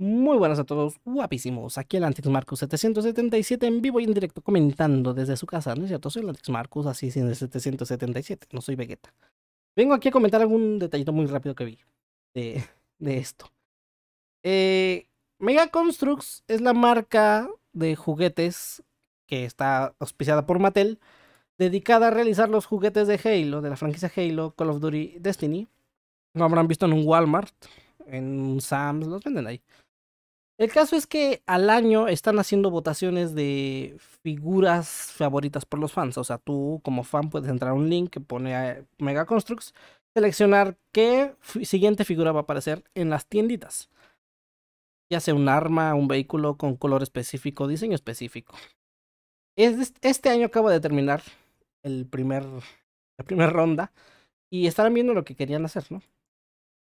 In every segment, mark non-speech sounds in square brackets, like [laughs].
Muy buenas a todos, guapísimos. Aquí el Antix Marcus 777 en vivo y en directo comentando desde su casa, ¿no es cierto? Soy el Antix Marcus, así sin el 777, no soy Vegeta. Vengo aquí a comentar algún detallito muy rápido que vi [laughs] de, esto. Eh, Mega Constructs es la marca de juguetes que está auspiciada por Mattel, dedicada a realizar los juguetes de Halo, de la franquicia Halo, Call of Duty, Destiny. Lo habrán visto en un Walmart, en un Sam's, los venden ahí el caso es que al año están haciendo votaciones de figuras favoritas por los fans. O sea, tú como fan puedes entrar a un link que pone a eh, Mega Constructs, seleccionar qué siguiente figura va a aparecer en las tienditas. Ya sea un arma, un vehículo con color específico, diseño específico. Este año acabo de terminar el primer, la primera ronda y estarán viendo lo que querían hacer, ¿no?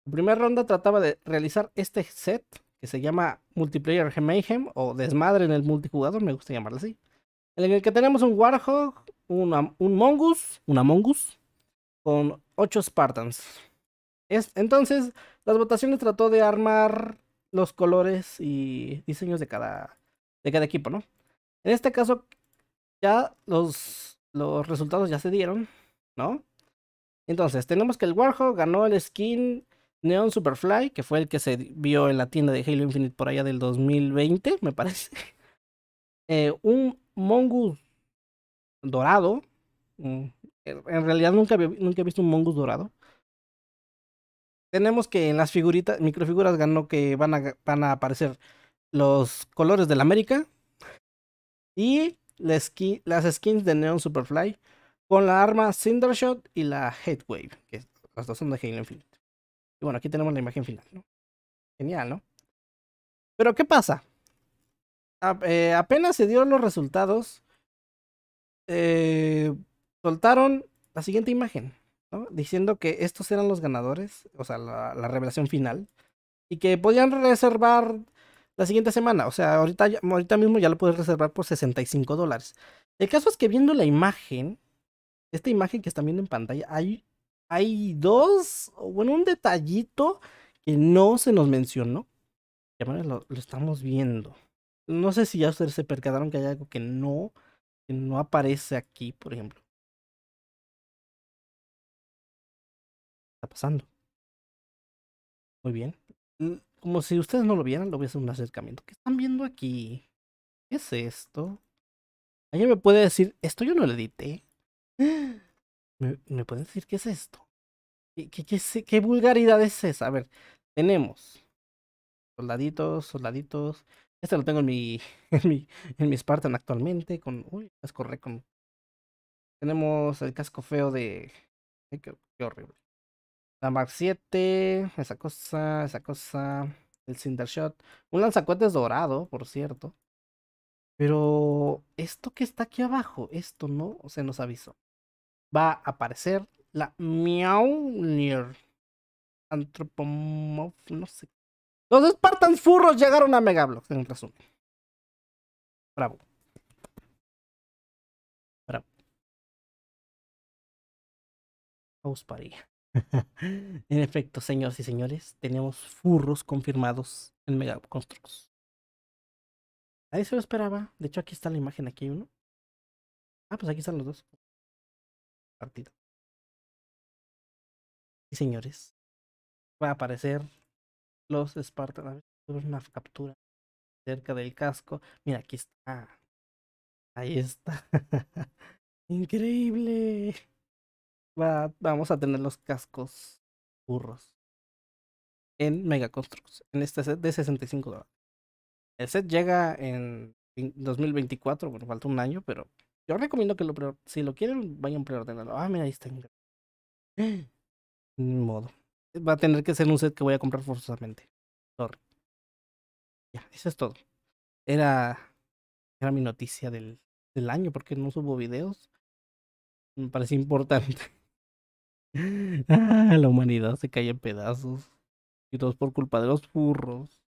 La primera ronda trataba de realizar este set que se llama Multiplayer Mayhem o Desmadre en el multijugador, me gusta llamarlo así. En el que tenemos un Warhawk, un mongus una mongus con 8 Spartans. Es, entonces, las votaciones trató de armar los colores y diseños de cada, de cada equipo, ¿no? En este caso, ya los, los resultados ya se dieron, ¿no? Entonces, tenemos que el Warhawk ganó el skin Neon Superfly, que fue el que se vio en la tienda de Halo Infinite por allá del 2020, me parece. [laughs] Eh, un Mongoose dorado. Mm, en realidad nunca, nunca he visto un Mongoose dorado. Tenemos que en las figuritas, microfiguras ganó que van a, van a aparecer los colores del América. Y las skins de Neon Superfly con la arma Cindershot y la Headwave, que las son de Halo Infinite. Y bueno, aquí tenemos la imagen final, ¿no? Genial, ¿no? Pero ¿qué pasa? Eh, apenas se dieron los resultados, eh, soltaron la siguiente imagen, ¿no? Diciendo que estos eran los ganadores, o sea, la, revelación final, y que podían reservar la siguiente semana. O sea, ahorita, ahorita mismo ya lo puedes reservar por 65 dólares. El caso es que viendo la imagen, esta imagen que están viendo en pantalla, hay hay dos, bueno, un detallito que no se nos mencionó. Ya lo, estamos viendo. No sé si ya ustedes se percataron que hay algo que no, que no aparece aquí, por ejemplo. Está pasando. Muy bien. Como si ustedes no lo vieran, lo voy a un acercamiento. ¿Qué están viendo aquí? ¿Qué es esto? ¿Alguien me puede decir, esto yo no lo edité? ¿Me, pueden decir qué es esto? ¿Qué, qué, e, qué, vulgaridad es esa? A ver, tenemos soldaditos, soldaditos. Este lo tengo en mi, [laughs] en mi, en mi Spartan actualmente. Con, uy, es con... Tenemos el casco feo de. qué, horrible. La Mark 7, esa cosa, esa cosa. El Cinder Shot. Un lanzacuetes dorado, por cierto. Pero esto que está aquí abajo, esto no se nos avisó va a aparecer la miau Antropomorf, no sé. Los Spartans furros llegaron a Megablox, en resumen. Bravo. Bravo. Os [laughs] en efecto, señores y señores, tenemos furros confirmados en constructs ahí se lo esperaba. De hecho, aquí está la imagen, aquí hay uno. Ah, pues aquí están los dos. Y señores, va a aparecer los ver Una captura cerca del casco. Mira, aquí está. Ahí está. [laughs] Increíble. Va, vamos a tener los cascos burros en Mega Constructs, en este set de 65 dólares. El set llega en 2024, bueno, falta un año, pero yo recomiendo que lo si lo quieren, vayan preordenando. Ah, mira, ahí está. [gasps] Ni modo. Va a tener que ser un set que voy a comprar forzosamente. Sorry. Ya, eso es todo. Era, era mi noticia del, del año porque no subo videos. Me parece importante. [laughs] Ah, la humanidad se cae en pedazos. Y todos por culpa de los burros.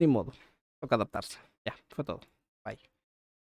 Ni modo. Toca adaptarse. Ya, fue todo. Bye.